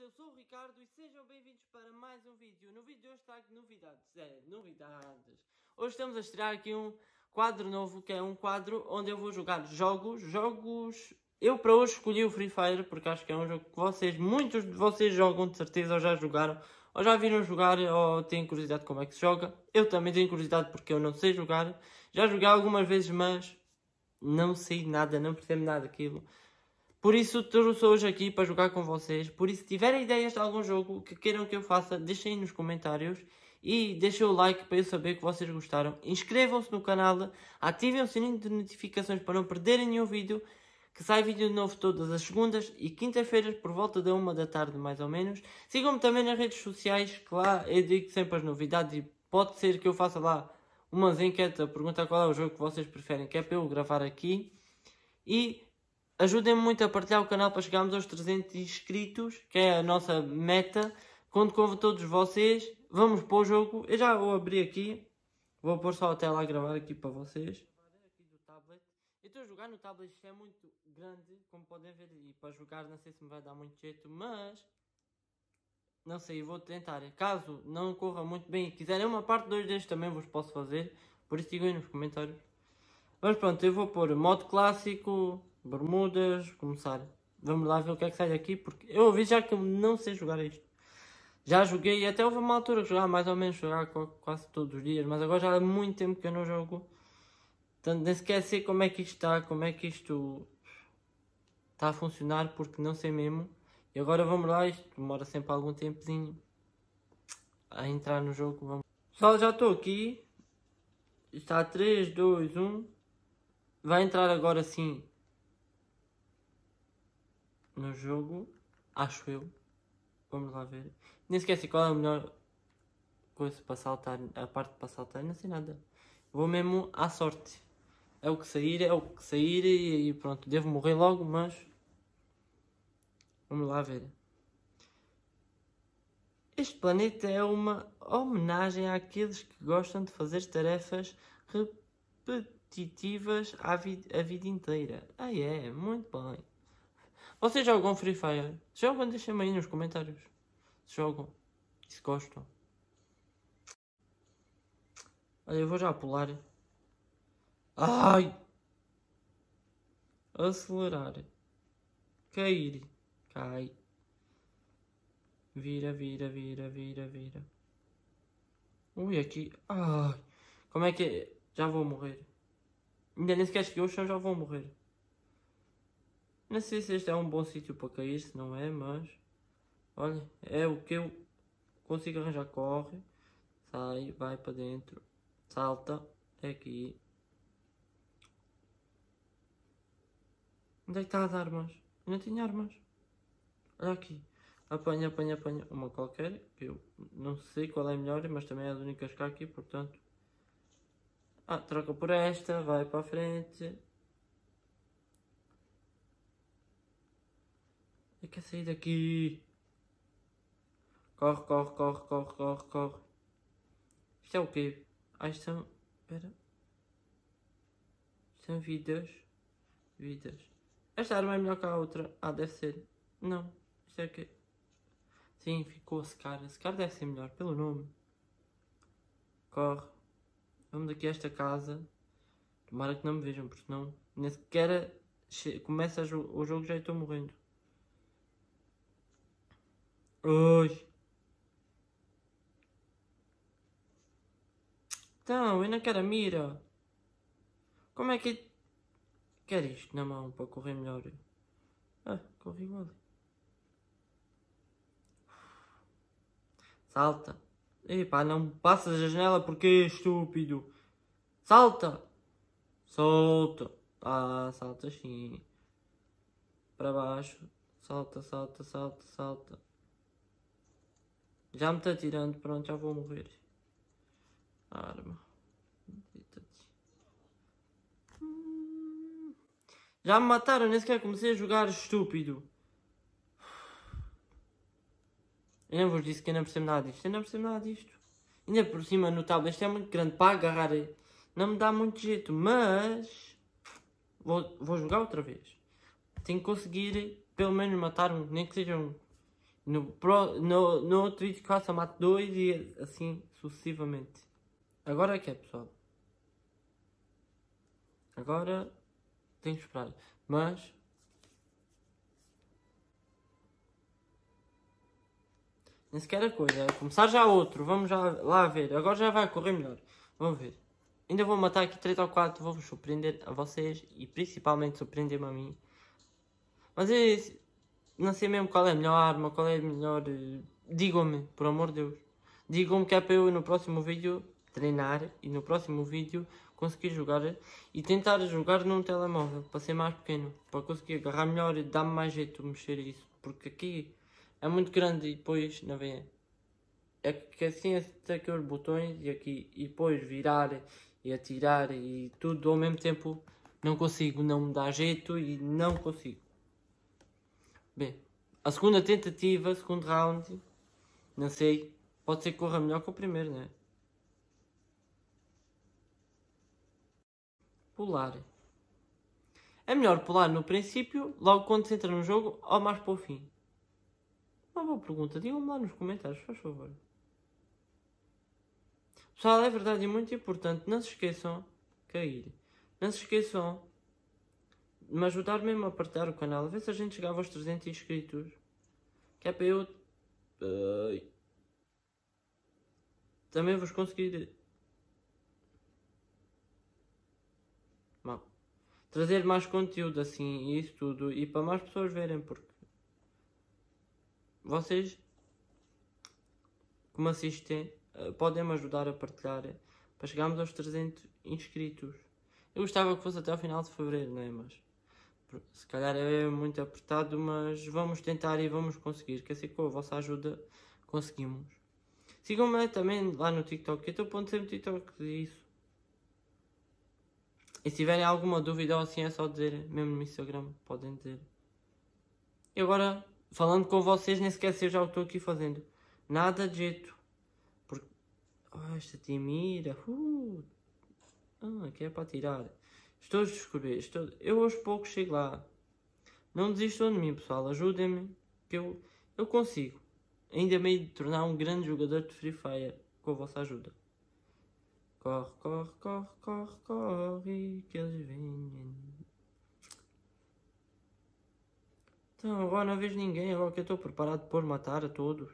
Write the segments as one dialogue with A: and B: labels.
A: todos, eu sou o Ricardo e sejam bem-vindos para mais um vídeo. No vídeo de hoje trago novidades, é, novidades. Hoje estamos a estrear aqui um quadro novo, que é um quadro onde eu vou jogar jogos, jogos... Eu para hoje escolhi o Free Fire porque acho que é um jogo que vocês, muitos de vocês jogam de certeza, ou já jogaram, ou já viram jogar, ou têm curiosidade como é que se joga. Eu também tenho curiosidade porque eu não sei jogar. Já joguei algumas vezes, mas não sei nada, não percebo nada daquilo. Por isso trouxe hoje aqui para jogar com vocês. Por isso, se tiverem ideias de algum jogo que queiram que eu faça, deixem nos comentários. E deixem o like para eu saber que vocês gostaram. Inscrevam-se no canal, ativem o sininho de notificações para não perderem nenhum vídeo. Que sai vídeo novo todas as segundas e quinta-feiras por volta da uma da tarde, mais ou menos. Sigam-me também nas redes sociais, que lá eu digo sempre as novidades e pode ser que eu faça lá umas enquetes a perguntar qual é o jogo que vocês preferem, que é para eu gravar aqui. E Ajudem-me muito a partilhar o canal para chegarmos aos 300 inscritos, que é a nossa meta. Conto com todos vocês. Vamos para o jogo. Eu já vou abrir aqui. Vou pôr só a tela a gravar aqui para vocês. Eu estou a jogar no tablet, isto é muito grande, como podem ver, e para jogar não sei se me vai dar muito jeito, mas não sei, vou tentar. Caso não corra muito bem e quiserem uma parte 2 deste também vos posso fazer. Por isso digam aí nos comentários. Mas pronto, eu vou pôr modo clássico bermudas, começar. Vamos lá ver o que é que sai daqui, porque eu ouvi já que eu não sei jogar isto. Já joguei, até houve uma altura que jogava mais ou menos, jogava quase todos os dias, mas agora já há muito tempo que eu não jogo. Portanto, nem sequer sei como é que isto está, como é que isto está a funcionar, porque não sei mesmo. E agora vamos lá, isto demora sempre algum tempozinho a entrar no jogo. Vamos. Pessoal, já estou aqui. Está 3, 2, 1. Vai entrar agora sim no jogo, acho eu. Vamos lá ver. Nem esquece qual é a melhor coisa para saltar, a parte para saltar, não sei nada. Vou mesmo à sorte. É o que sair, é o que sair e pronto, devo morrer logo, mas vamos lá ver. Este planeta é uma homenagem àqueles que gostam de fazer tarefas repetitivas a vida, a vida inteira. Ah, é, yeah, muito bem. Vocês jogam Free Fire? Se jogam, deixem-me aí nos comentários. Se jogam. Se gostam. Olha, eu vou já pular. Ai! Acelerar. Cair. Cai. Vira, vira, vira, vira, vira. Ui, aqui. Ai! Como é que é? Já vou morrer. Ainda nem sequer que hoje eu já vou morrer. Não sei se este é um bom sítio para cair, se não é, mas... Olha, é o que eu consigo arranjar. Corre, sai, vai para dentro, salta, é aqui. Onde é que está as armas? Eu não tinha armas. Olha aqui. Apanha, apanha, apanha. Uma qualquer, que eu não sei qual é a melhor, mas também é a única que há aqui, portanto... Ah, troca por esta, vai para a frente. quer sair daqui. Corre, corre, corre, corre, corre, corre. Isto é o quê? Ah, isto são... Espera. São vidas. Vidas. Esta arma é melhor que a outra. Ah, deve ser. Não. Isto é o quê? Sim, ficou a cara. A cara deve ser melhor, pelo nome. Corre. Vamos daqui a esta casa. Tomara que não me vejam, porque não... Nem sequer começa o jogo já estou morrendo oi Então, e naquela mira? Como é que... Quer isto na mão para correr melhor? Ah, corri mal. Salta. Epá, não passas a janela porque é estúpido. Salta. Solta. Ah, salta sim. Para baixo. Salta, salta, salta, salta. Já me está tirando, pronto, já vou morrer. A arma. Já me mataram, nem sequer comecei a jogar estúpido. Eu não vos disse que eu não percebo nada disto. Eu não percebo nada disto. Ainda por cima no tablet isto é muito grande para agarrar. Eh, não me dá muito jeito, mas... Vou, vou jogar outra vez. Tenho que conseguir eh, pelo menos matar um, nem que seja um. No, pro, no, no outro vídeo eu mato dois e assim sucessivamente. Agora é que é, pessoal. Agora tenho que esperar. Mas Nem sequer a coisa. É começar já outro. Vamos já lá ver. Agora já vai correr melhor. Vamos ver. Ainda vou matar aqui 3 ou 4. Vou-vos surpreender a vocês. E principalmente surpreender-me a mim. Mas é isso não sei mesmo qual é a melhor arma, qual é a melhor. Eh, digam-me, por amor de Deus. Digam-me que é para eu no próximo vídeo treinar e no próximo vídeo conseguir jogar eh, e tentar jogar num telemóvel para ser mais pequeno, para conseguir agarrar melhor e dar-me mais jeito mexer isso, porque aqui é muito grande e depois não vem. É que assim até os botões e aqui e depois virar e atirar e tudo ao mesmo tempo não consigo, não me dá jeito e não consigo. Bem, a segunda tentativa, segundo round, não sei, pode ser que corra melhor que o primeiro, né? Pular. É melhor pular no princípio, logo quando se entra no jogo, ou mais para o fim? Uma boa pergunta, digam-me lá nos comentários, faz favor. Pessoal, é verdade e muito importante, não se esqueçam cair. Não se esqueçam me ajudar mesmo a partilhar o canal, a ver se a gente chegava aos 300 inscritos. Que é para eu uh, também vos conseguir Bom, trazer mais conteúdo assim e isso tudo e para mais pessoas verem porque vocês que me assistem uh, podem me ajudar a partilhar eh, para chegarmos aos 300 inscritos. Eu gostava que fosse até ao final de fevereiro, não é? Mas se calhar é muito apertado, mas vamos tentar e vamos conseguir, que assim com a vossa ajuda conseguimos. Sigam-me também lá no TikTok, eu estou ponto sempre TikTok disso. E se tiverem alguma dúvida ou assim é só dizer, mesmo no Instagram, podem dizer. E agora, falando com vocês, nem sequer sei já o estou aqui fazendo. Nada de jeito. Porque... Oh, esta timira. Uh. Ah, é para tirar. Estou a descobrir. Estou... Eu aos poucos chego lá. Não desistam de mim, pessoal. Ajudem-me. Que eu, eu consigo. Ainda meio de tornar um grande jogador de Free Fire com a vossa ajuda. Corre, corre, corre, corre, corre, que eles venham Então, agora não vejo ninguém. Agora que eu estou preparado por matar a todos.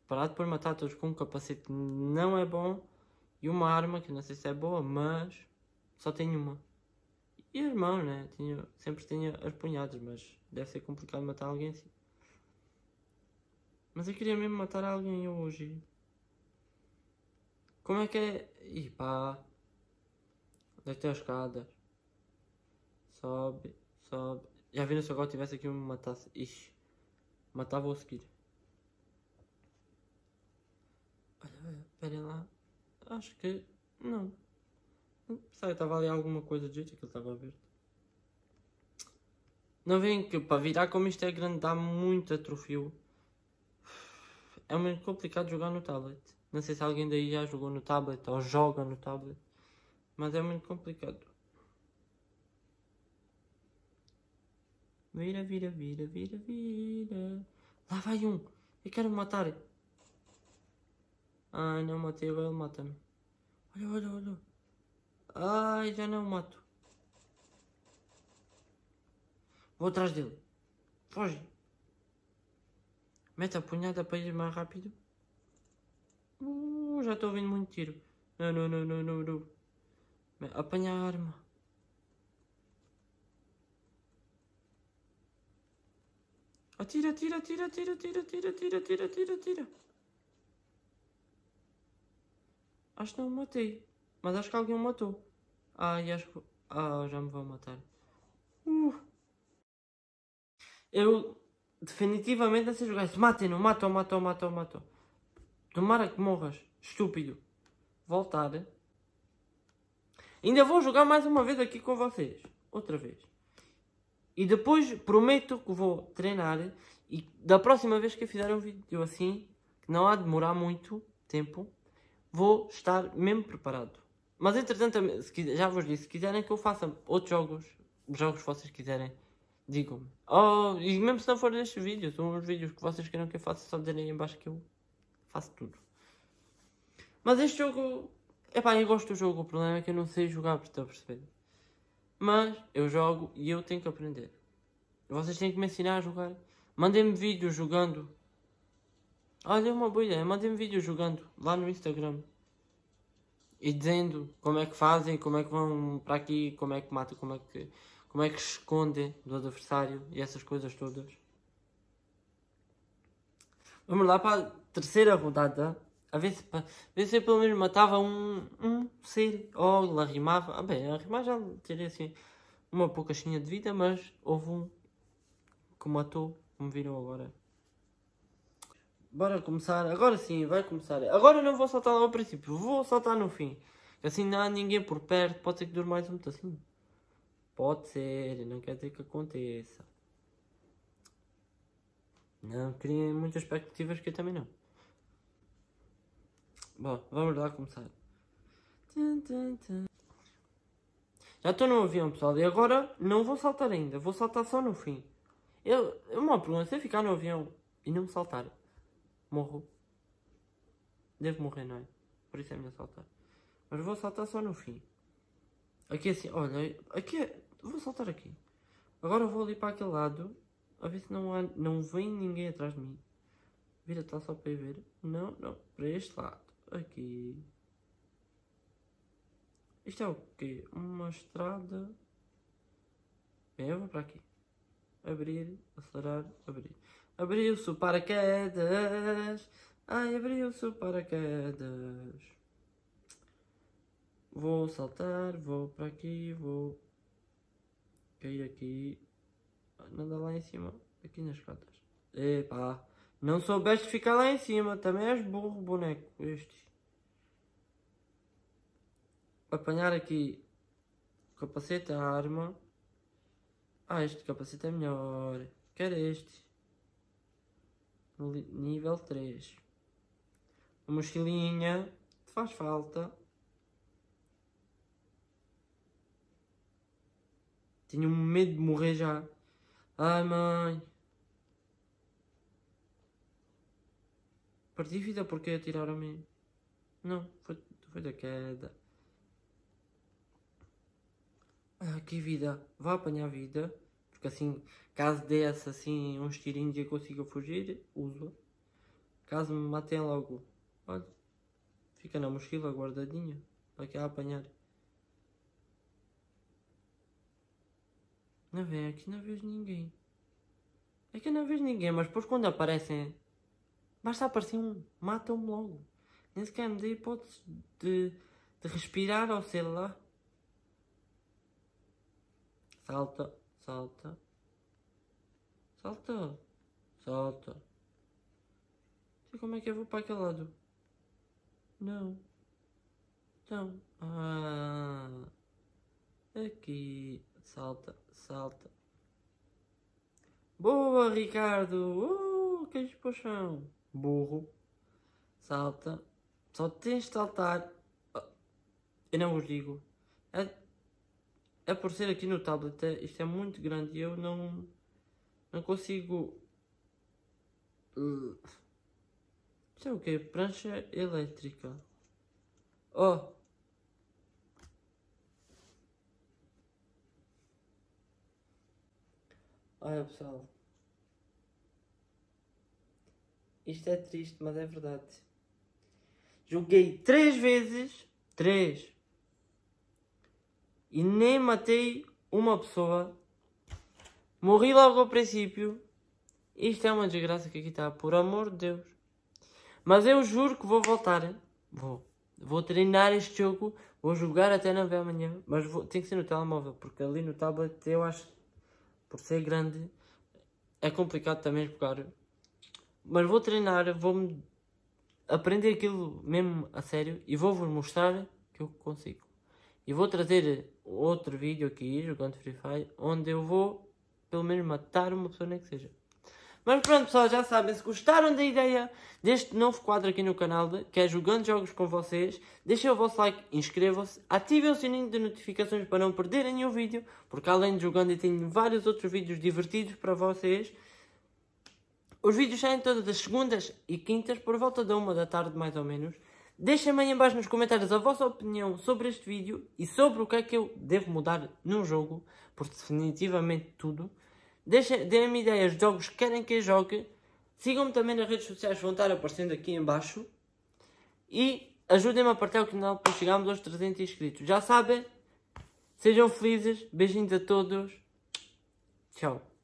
A: Preparado por matar a todos com um capacete não é bom. E uma arma que não sei se é boa, mas... Só tenho uma. E as é mãos, né? Tinha, sempre tinha as punhadas, mas deve ser complicado matar alguém assim. Mas eu queria mesmo matar alguém hoje. Como é que é. Ih pá. Onde é que tem as escadas? Sobe, sobe. Já vi se agora tivesse aqui um me matasse. Ixi. Matava a seguir. Olha, olha, pera lá. Acho que. Não sabe estava ali alguma coisa de jeito, ele estava aberto. Não veem que para virar como isto é grande dá muito atrofio. É muito complicado jogar no tablet. Não sei se alguém daí já jogou no tablet ou joga no tablet. Mas é muito complicado. Vira, vira, vira, vira, vira. Lá vai um. Eu quero matar. Ai, ah, não matei, agora ele mata-me. Olha, olha, olha. Ai, já não mato. Vou atrás dele. Foge. Mete a punhada para ir mais rápido. Uh, já estou ouvindo muito tiro. Não, não, não, não, não, não. Apanha a arma. Atira, atira, atira, atira, atira, atira, atira, atira, atira, atira. Acho que não matei. Mas acho que alguém o matou. Ah, e acho que... Ah, já me vão matar. Uh. Eu... Definitivamente esses gajos. Matem-no, matam, matam, matam, matam. Tomara que morras. Estúpido. Voltar. Ainda vou jogar mais uma vez aqui com vocês. Outra vez. E depois prometo que vou treinar. E da próxima vez que eu fizer um vídeo assim, que não há de demorar muito tempo, vou estar mesmo preparado. Mas entretanto, já vos disse, se quiserem que eu faça outros jogos, jogos que vocês quiserem, digam-me. Oh, e mesmo se não for vídeo são uns vídeos que vocês queiram que eu faça, só dizerem aí embaixo que eu faço tudo. Mas este jogo, é pá, eu gosto do jogo, o problema é que eu não sei jogar, estão a perceber? Mas eu jogo e eu tenho que aprender. Vocês têm que me ensinar a jogar. Mandem-me vídeos jogando. Olha, é uma boa ideia, mandem-me vídeos jogando lá no Instagram e dizendo como é que fazem, como é que vão para aqui, como é que matam, como é que, como é que escondem do adversário e essas coisas todas. Vamos lá para a terceira rodada. A ver se, a ver se eu pelo menos matava um, um ser ou arrimava. Ah, bem, arrimar já teria assim uma poucachinha de vida, mas houve um que matou, como viram agora. Bora começar, agora sim, vai começar. Agora não vou saltar lá ao princípio, vou saltar no fim. Assim não há ninguém por perto, pode ser que dure mais um assim Pode ser, não quer dizer que aconteça. Não queria muitas expectativas que eu também não. Bom, vamos lá começar. Já estou no avião, pessoal, e agora não vou saltar ainda, vou saltar só no fim. Eu, uma pergunta, se eu ficar no avião e não saltar, morro. Devo morrer, não é? Por isso é melhor saltar. Mas vou saltar só no fim. Aqui assim, olha, aqui é... Vou saltar aqui. Agora vou ali para aquele lado. A ver se não, há, não vem ninguém atrás de mim. Vira tá só para ver. Não, não. Para este lado. Aqui. Isto é o quê? Uma estrada. Bem, eu vou para aqui. Abrir, acelerar, abrir. Abriu-se o paraquedas. Ai, abriu-se o paraquedas. Vou saltar, vou para aqui, vou cair aqui. Nada lá em cima, aqui nas cotas. Epá, não soubeste ficar lá em cima. Também és burro, boneco. Este. Apanhar aqui capacete, a arma. Ah, este capacete é melhor. Quero este no nível 3. A mochilinha te faz falta. Tenho medo de morrer já. Ai mãe. Perdi vida porque atiraram a mim. Não, foi, foi da queda. Ah, que vida. Vá apanhar vida. Porque assim, caso desse assim uns tirinhos e eu consiga fugir, uso. Caso me matem logo, olha, fica na mochila guardadinho para que a apanhar. Não vem aqui, não vejo ninguém. Aqui é eu não vejo ninguém, mas depois quando aparecem, basta aparecer um, matam-me logo. Nem sequer me dê hipótese de, de respirar ou sei lá. Salta. Solta. Solta. Solta. E como é que eu vou para aquele lado? Não. Então. Ah. Aqui. Salta, salta. Boa, Ricardo! Uh, queijo pochão. Burro. Salta. Só tens de saltar. Ah, eu não vos digo. Ah, aparecer aqui no tablet. É, isto é muito grande e eu não, não consigo... Uh, isto é o que? Prancha elétrica. Oh. Olha pessoal. Isto é triste, mas é verdade. Joguei três vezes. Três e nem matei uma pessoa. Morri logo ao princípio. Isto é uma desgraça que aqui está, por amor de Deus. Mas eu juro que vou voltar. Vou. Vou treinar este jogo. Vou jogar até ver amanhã. Mas vou, tem que ser no telemóvel, porque ali no tablet eu acho, por ser grande, é complicado também jogar. Mas vou treinar, vou aprender aquilo mesmo a sério e vou-vos mostrar que eu consigo. E vou trazer outro vídeo aqui, jogando Free Fire, onde eu vou, pelo menos, matar uma pessoa, nem que seja. Mas pronto, pessoal, já sabem, se gostaram da ideia deste novo quadro aqui no canal, que é Jogando Jogos com vocês, deixem o vosso like, inscrevam-se, ativem o sininho de notificações para não perderem nenhum vídeo, porque além de jogando eu tenho vários outros vídeos divertidos para vocês. Os vídeos saem todas as segundas e quintas por volta da uma da tarde, mais ou menos. Deixem-me aí embaixo nos comentários a vossa opinião sobre este vídeo e sobre o que é que eu devo mudar num jogo, por definitivamente tudo. Deem-me ideias de jogos que querem que eu jogue. Sigam-me também nas redes sociais, vão estar aparecendo aqui embaixo E ajudem-me a partilhar o canal para chegarmos aos 300 inscritos. Já sabem, sejam felizes, beijinhos a todos. Tchau.